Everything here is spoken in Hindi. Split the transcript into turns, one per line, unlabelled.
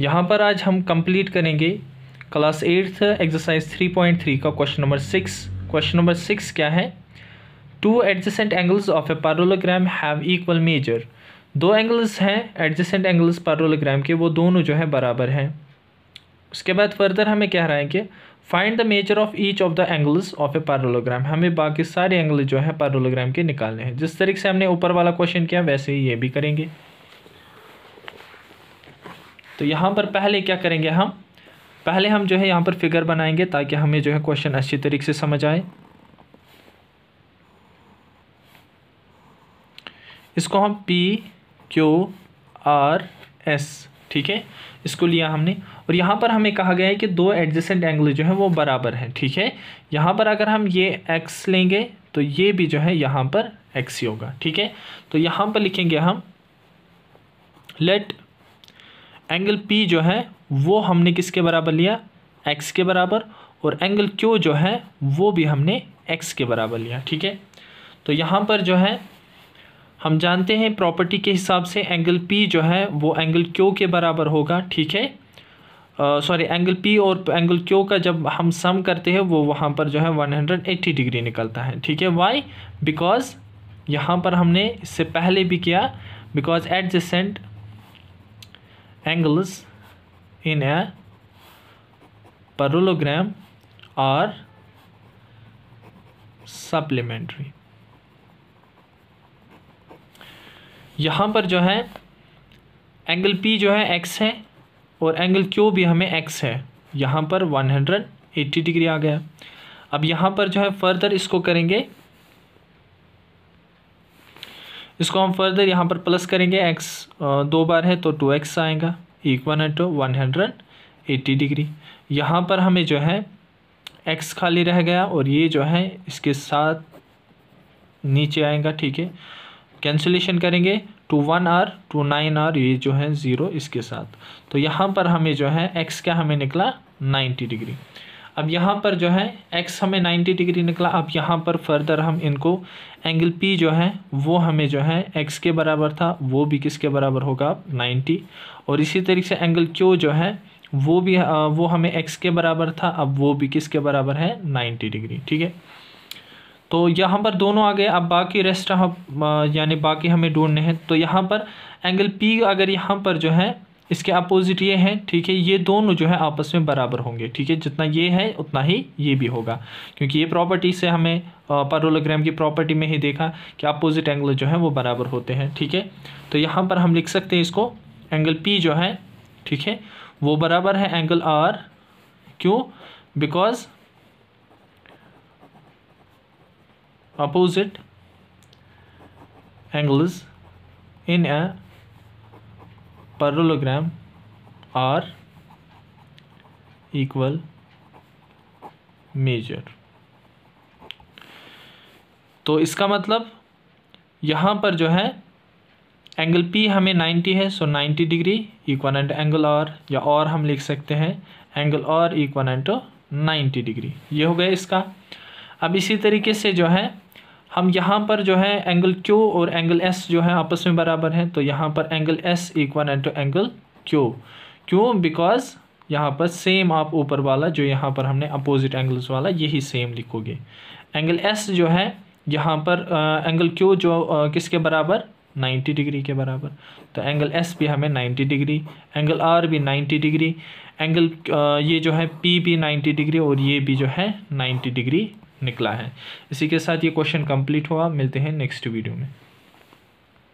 यहाँ पर आज हम कंप्लीट करेंगे class eighth exercise three point three का question number six question number six क्या है two adjacent angles of a parallelogram have equal measure दो एंगल्स हैं एडजसेंट एंगल्स पैरोलोग्राम के वो दोनों जो हैं बराबर हैं उसके बाद फर्दर हमें कह रहा है कि find the measure of each of the angles of a parallelogram हमें बाकी सारे एंगल जो है पैरोलोग्राम के निकालने हैं जिस तरीके से हमने ऊपर वाला क्वेश्चन किया वैसे ही ये भी करेंगे तो यहाँ पर पहले क्या करेंगे हम पहले हम जो है यहाँ पर फिगर बनाएंगे ताकि हमें जो है क्वेश्चन अच्छी तरीके से समझ आए इसको हम पी क्यू आर एस ठीक है इसको लिया हमने और यहाँ पर हमें कहा गया है कि दो एडजेसेंट एंगल जो है वो बराबर हैं ठीक है यहाँ पर अगर हम ये एक्स लेंगे तो ये भी जो है यहाँ पर एक्स ही होगा ठीक है तो यहाँ पर लिखेंगे हम लेट एंगल पी जो है वो हमने किसके बराबर लिया एक्स के बराबर और एंगल क्यू जो है वो भी हमने एक्स के बराबर लिया ठीक है तो यहाँ पर जो है हम जानते हैं प्रॉपर्टी के हिसाब से एंगल पी जो है वो एंगल क्यू के बराबर होगा ठीक है सॉरी एंगल पी और एंगल क्यू का जब हम सम करते हैं वो वहाँ पर जो है 180 डिग्री निकलता है ठीक है वाई बिकॉज यहाँ पर हमने इससे पहले भी किया because adjacent angles in a parallelogram are supplementary यहाँ पर जो है एंगल पी जो है एक्स है और एंगल क्यू भी हमें एक्स है यहाँ पर वन हंड्रेड एट्टी डिग्री आ गया अब यहाँ पर जो है फर्दर इसको करेंगे इसको हम फर्दर यहाँ पर प्लस करेंगे एक्स दो बार है तो टू एक्स आएगा इक्वन है to one hundred eighty degree यहाँ पर हमें जो है एक्स खाली रह गया और ये जो है इसके साथ नीचे आएगा ठीक है कैंसिलेशन करेंगे two one R two nine R ये जो है ज़ीरो इसके साथ तो यहाँ पर हमें जो है एक्स क्या हमें निकला नाइन्टी डिग्री अब यहाँ पर जो है एक्स हमें 90 डिग्री निकला अब यहाँ पर फर्दर हम इनको एंगल पी जो है वो हमें जो है एक्स के बराबर था वो भी किसके बराबर होगा 90 और इसी तरीके से एंगल क्यू जो है वो भी आ, वो हमें एक्स के बराबर था अब वो भी किसके बराबर है 90 डिग्री ठीक है तो यहाँ पर दोनों आ गए अब बाकी रेस्ट हम यानी बाकी हमें ढूंढने हैं तो यहाँ पर एंगल पी अगर यहाँ पर जो है इसके अपोजिट ये है ठीक है ये दोनों जो है आपस में बराबर होंगे ठीक है जितना ये है उतना ही ये भी होगा क्योंकि ये प्रॉपर्टी से हमें पारोलोग्राम की प्रॉपर्टी में ही देखा कि अपोजिट एंगल जो है वो बराबर होते हैं ठीक है तो यहाँ पर हम लिख सकते हैं इसको एंगल पी जो है ठीक है वो बराबर है एंगल आर क्यों because opposite angles in a parallelogram r equal measure तो इसका मतलब यहाँ पर जो है एंगल P हमें 90 है सो 90 डिग्री इक्वानेंट एंगल और या और हम लिख सकते हैं एंगल और इक्वानेंट 90 डिग्री ये हो गया इसका अब इसी तरीके से जो है हम यहाँ पर जो है एंगल क्यू और एंगल एस जो है आपस में बराबर हैं तो यहाँ पर angle S equal and to angle Q क्यों बिकॉज यहाँ पर सेम आप ऊपर वाला जो यहाँ पर हमने अपोजिट एंगल्स वाला यही सेम लिखोगे एंगल एस जो है यहाँ पर एंगल क्यू जो आ, किसके बराबर 90 डिग्री के बराबर तो एंगल एस भी हमें 90 डिग्री एंगल आर भी 90 डिग्री एंगल ये जो है पी भी 90 डिग्री और ये भी जो है 90 डिग्री निकला है इसी के साथ ये क्वेश्चन कंप्लीट हुआ मिलते हैं नेक्स्ट वीडियो में